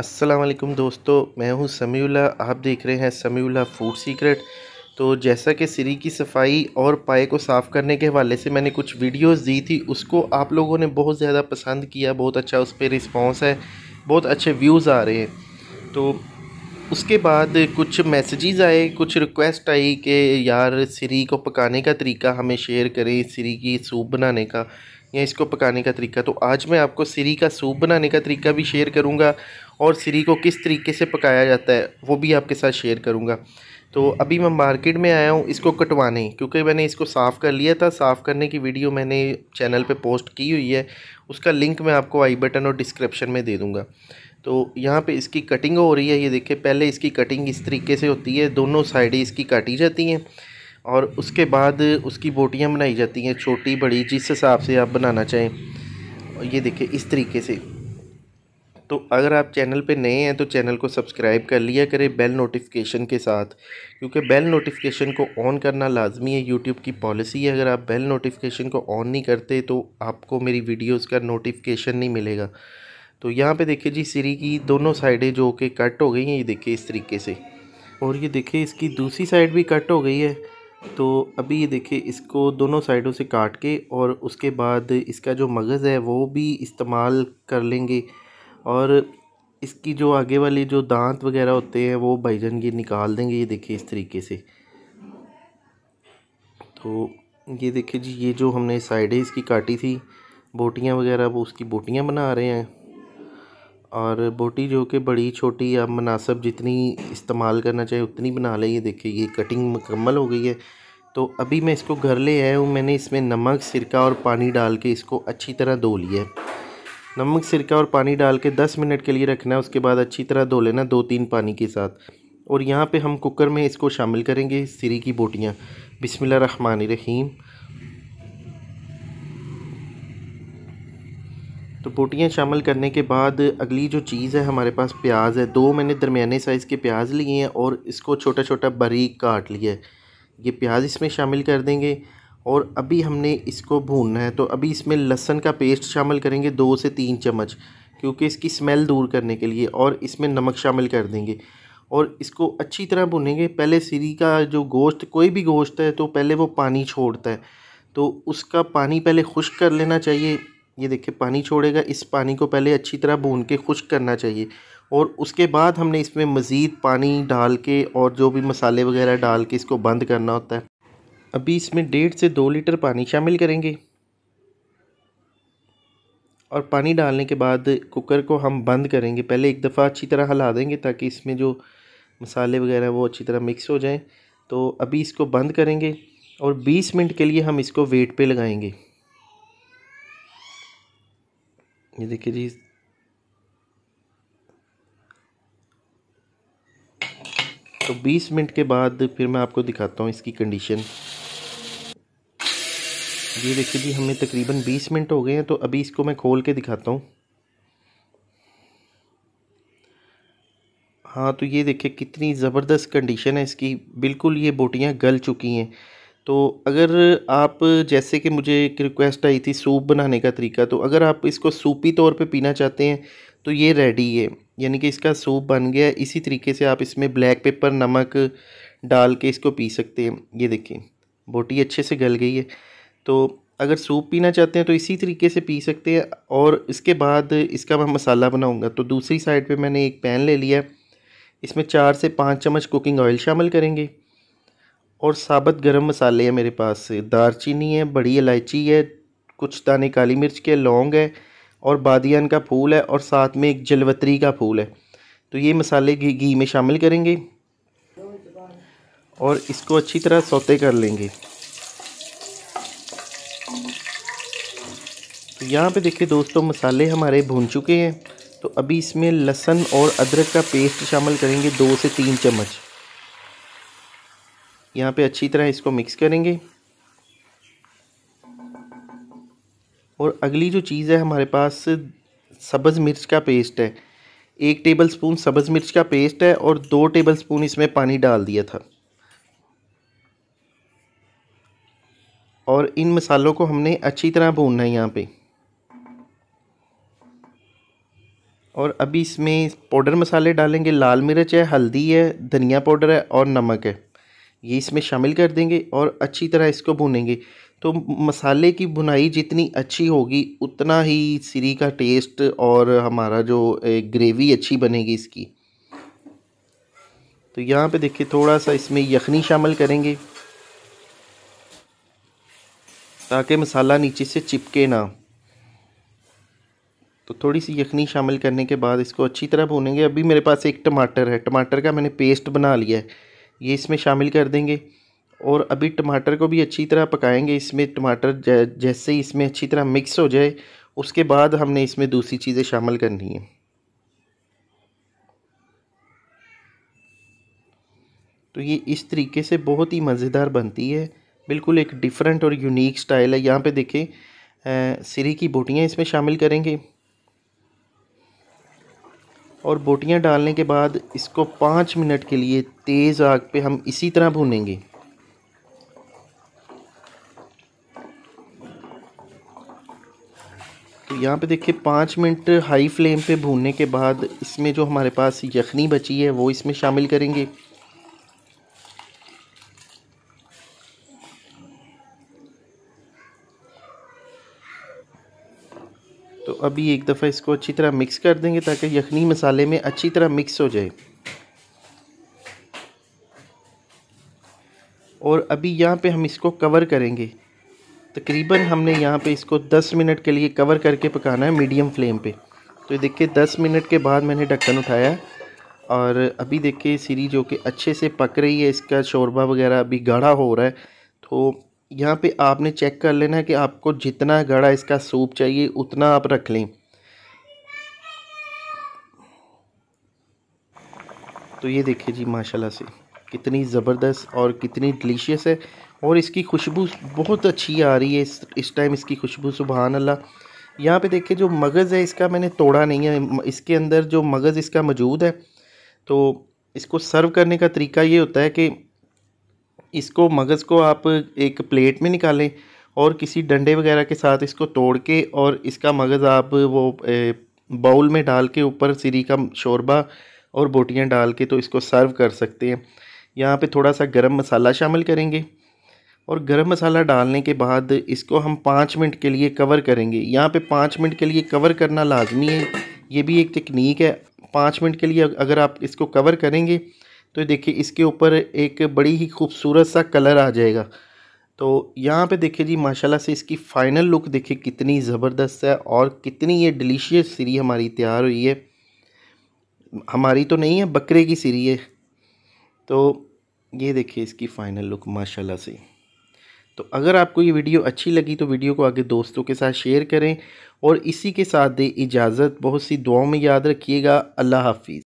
असलम दोस्तों मैं हूं समीउल्ला आप देख रहे हैं समीउल्ला फूड सीक्रेट तो जैसा कि सिरी की सफाई और पाए को साफ़ करने के हवाले से मैंने कुछ वीडियोस दी थी उसको आप लोगों ने बहुत ज़्यादा पसंद किया बहुत अच्छा उस पर रिस्पॉन्स है बहुत अच्छे व्यूज़ आ रहे हैं तो उसके बाद कुछ मैसेजेस आए कुछ रिक्वेस्ट आई कि यार सिरी को पकाने का तरीका हमें शेयर करें सिरी की सूप बनाने का या इसको पकाने का तरीका तो आज मैं आपको सिरी का सूप बनाने का तरीका भी शेयर करूँगा और सिरी को किस तरीके से पकाया जाता है वो भी आपके साथ शेयर करूँगा तो अभी मैं मार्केट में आया हूँ इसको कटवाने क्योंकि मैंने इसको साफ़ कर लिया था साफ़ करने की वीडियो मैंने चैनल पे पोस्ट की हुई है उसका लिंक मैं आपको आई बटन और डिस्क्रिप्शन में दे दूँगा तो यहाँ पे इसकी कटिंग हो रही है ये देखिए पहले इसकी कटिंग इस तरीके से होती है दोनों साइडें इसकी काटी जाती हैं और उसके बाद उसकी बोटियाँ बनाई जाती हैं छोटी बड़ी जिस हिसाब से आप बनाना चाहें ये देखिए इस तरीके से तो अगर आप चैनल पे नए हैं तो चैनल को सब्सक्राइब कर लिया करें बेल नोटिफिकेशन के साथ क्योंकि बेल नोटिफिकेशन को ऑन करना लाजमी है यूट्यूब की पॉलिसी है अगर आप बेल नोटिफिकेशन को ऑन नहीं करते तो आपको मेरी वीडियोस का नोटिफिकेशन नहीं मिलेगा तो यहाँ पे देखिए जी सीरी की दोनों साइडें जो कि कट हो गई हैं ये देखिए इस तरीके से और ये देखिए इसकी दूसरी साइड भी कट हो गई है तो अभी ये देखिए इसको दोनों साइडों से काट के और उसके बाद इसका जो मगज़ है वो भी इस्तेमाल कर लेंगे और इसकी जो आगे वाली जो दांत वगैरह होते हैं वो भाईजान ये निकाल देंगे ये देखिए इस तरीके से तो ये देखिए जी ये जो हमने साइड इसकी काटी थी बोटियाँ वगैरह वो उसकी बोटियाँ बना रहे हैं और बोटी जो कि बड़ी छोटी या मुनासब जितनी इस्तेमाल करना चाहिए उतनी बना लें ये देखिए ये कटिंग मुकम्मल हो गई है तो अभी मैं इसको घर ले आया हूँ मैंने इसमें नमक सिरका और पानी डाल के इसको अच्छी तरह धो लिया है नमक सिरका और पानी डाल के दस मिनट के लिए रखना है उसके बाद अच्छी तरह धो लेना दो तीन पानी के साथ और यहाँ पे हम कुकर में इसको शामिल करेंगे सिरी की बोटियाँ बिसमिल्ल रहमान रहीम तो बोटियाँ शामिल करने के बाद अगली जो चीज़ है हमारे पास प्याज है दो मैंने दरमियाने साइज़ के प्याज लिए हैं और इसको छोटा छोटा बारीक काट लिया है ये प्याज इसमें शामिल कर देंगे और अभी हमने इसको भूनना है तो अभी इसमें लहसन का पेस्ट शामिल करेंगे दो से तीन चम्मच क्योंकि इसकी स्मेल दूर करने के लिए और इसमें नमक शामिल कर देंगे और इसको अच्छी तरह भुनेंगे पहले सीरी का जो गोश्त कोई भी गोश्त है तो पहले वो पानी छोड़ता है तो उसका पानी पहले खुश्क कर लेना चाहिए ये देखिए पानी छोड़ेगा इस पानी को पहले अच्छी तरह भून के खुश्क करना चाहिए और उसके बाद हमने इसमें मज़ीद पानी डाल के और जो भी मसाले वगैरह डाल के इसको बंद करना होता है अभी इसमें डेढ़ से दो लीटर पानी शामिल करेंगे और पानी डालने के बाद कुकर को हम बंद करेंगे पहले एक दफ़ा अच्छी तरह हिला देंगे ताकि इसमें जो मसाले वगैरह वो अच्छी तरह मिक्स हो जाएं तो अभी इसको बंद करेंगे और 20 मिनट के लिए हम इसको वेट पे लगाएंगे ये देखिए जी तो 20 मिनट के बाद फिर मैं आपको दिखाता हूँ इसकी कंडीशन ये देखिए जी हमें तकरीबन बीस मिनट हो गए हैं तो अभी इसको मैं खोल के दिखाता हूँ हाँ तो ये देखिए कितनी ज़बरदस्त कंडीशन है इसकी बिल्कुल ये बोटियाँ गल चुकी हैं तो अगर आप जैसे कि मुझे एक रिक्वेस्ट आई थी सूप बनाने का तरीका तो अगर आप इसको सूपी तौर पे पीना चाहते हैं तो ये रेडी है यानी कि इसका सूप बन गया इसी तरीके से आप इसमें ब्लैक पेपर नमक डाल के इसको पी सकते हैं ये देखिए बोटी अच्छे से गल गई है तो अगर सूप पीना चाहते हैं तो इसी तरीके से पी सकते हैं और इसके बाद इसका मैं मसाला बनाऊंगा तो दूसरी साइड पे मैंने एक पैन ले लिया इसमें चार से पाँच चम्मच कुकिंग ऑयल शामिल करेंगे और साबत गरम मसाले हैं मेरे पास दारचीनी है बड़ी इलायची है कुछ दाने काली मिर्च के लौंग है और बादियान का फूल है और साथ में एक जलवतरी का फूल है तो ये मसाले घी घी में शामिल करेंगे और इसको अच्छी तरह सौते कर लेंगे तो यहाँ पे देखिए दोस्तों मसाले हमारे भून चुके हैं तो अभी इसमें लहसन और अदरक का पेस्ट शामिल करेंगे दो से तीन चम्मच यहाँ पे अच्छी तरह इसको मिक्स करेंगे और अगली जो चीज़ है हमारे पास सब्ज़ मिर्च का पेस्ट है एक टेबल स्पून सब्ज़ मिर्च का पेस्ट है और दो टेबल स्पून इसमें पानी डाल दिया था और इन मसालों को हमने अच्छी तरह भूनना है यहाँ पे और अभी इसमें पाउडर मसाले डालेंगे लाल मिर्च है हल्दी है धनिया पाउडर है और नमक है ये इसमें शामिल कर देंगे और अच्छी तरह इसको भूनेंगे तो मसाले की भुनाई जितनी अच्छी होगी उतना ही सिरी का टेस्ट और हमारा जो ग्रेवी अच्छी बनेगी इसकी तो यहाँ पे देखिए थोड़ा सा इसमें यखनी शामिल करेंगे ताकि मसाला नीचे से चिपके ना तो थोड़ी सी यखनी शामिल करने के बाद इसको अच्छी तरह भूनेंगे अभी मेरे पास एक टमाटर है टमाटर का मैंने पेस्ट बना लिया है ये इसमें शामिल कर देंगे और अभी टमाटर को भी अच्छी तरह पकाएंगे इसमें टमाटर जैसे ही इसमें अच्छी तरह मिक्स हो जाए उसके बाद हमने इसमें दूसरी चीज़ें शामिल करनी है तो ये इस तरीके से बहुत ही मज़ेदार बनती है बिल्कुल एक डिफरेंट और यूनिक स्टाइल है यहाँ पे देखें सिरी की बोटियाँ इसमें शामिल करेंगे और बोटियाँ डालने के बाद इसको पाँच मिनट के लिए तेज़ आग पे हम इसी तरह भूनेंगे तो यहाँ पे देखिए पाँच मिनट हाई फ्लेम पे भूनने के बाद इसमें जो हमारे पास यखनी बची है वो इसमें शामिल करेंगे तो अभी एक दफ़ा इसको अच्छी तरह मिक्स कर देंगे ताकि यखनी मसाले में अच्छी तरह मिक्स हो जाए और अभी यहाँ पे हम इसको कवर करेंगे तकरीबन हमने यहाँ पे इसको 10 मिनट के लिए कवर करके पकाना है मीडियम फ्लेम पे तो देखिए 10 मिनट के बाद मैंने ढक्कन उठाया और अभी देखिए सीरी जो कि अच्छे से पक रही है इसका शोरबा वगैरह अभी गाढ़ा हो रहा है तो यहाँ पे आपने चेक कर लेना है कि आपको जितना गढ़ा इसका सूप चाहिए उतना आप रख लें तो ये देखिए जी माशाल्लाह से कितनी ज़बरदस्त और कितनी डिलीशियस है और इसकी खुशबू बहुत अच्छी आ रही है इस इस टाइम इसकी खुशबू सुबहान अल्लाह यहाँ पे देखिए जो मगज़ है इसका मैंने तोड़ा नहीं है इसके अंदर जो मगज़ इसका मौजूद है तो इसको सर्व करने का तरीका ये होता है कि इसको मगज़ को आप एक प्लेट में निकालें और किसी डंडे वगैरह के साथ इसको तोड़ के और इसका मगज़ आप वो बाउल में डाल के ऊपर सीरी का शोरबा और बोटियाँ डाल के तो इसको सर्व कर सकते हैं यहाँ पे थोड़ा सा गरम मसाला शामिल करेंगे और गरम मसाला डालने के बाद इसको हम पाँच मिनट के लिए कवर करेंगे यहाँ पे पाँच मिनट के लिए कवर करना लाजमी है ये भी एक तकनीक है पाँच मिनट के लिए अगर आप इसको कवर करेंगे तो देखिए इसके ऊपर एक बड़ी ही खूबसूरत सा कलर आ जाएगा तो यहाँ पे देखिए जी माशाल्लाह से इसकी फ़ाइनल लुक देखिए कितनी ज़बरदस्त है और कितनी ये डिलीशियस सीरी हमारी तैयार हुई है हमारी तो नहीं है बकरे की सीरी है तो ये देखिए इसकी फ़ाइनल लुक माशाल्लाह से तो अगर आपको ये वीडियो अच्छी लगी तो वीडियो को आगे दोस्तों के साथ शेयर करें और इसी के साथ दे इजाज़त बहुत सी दुआओं में याद रखिएगा अल्लाह हाफिज़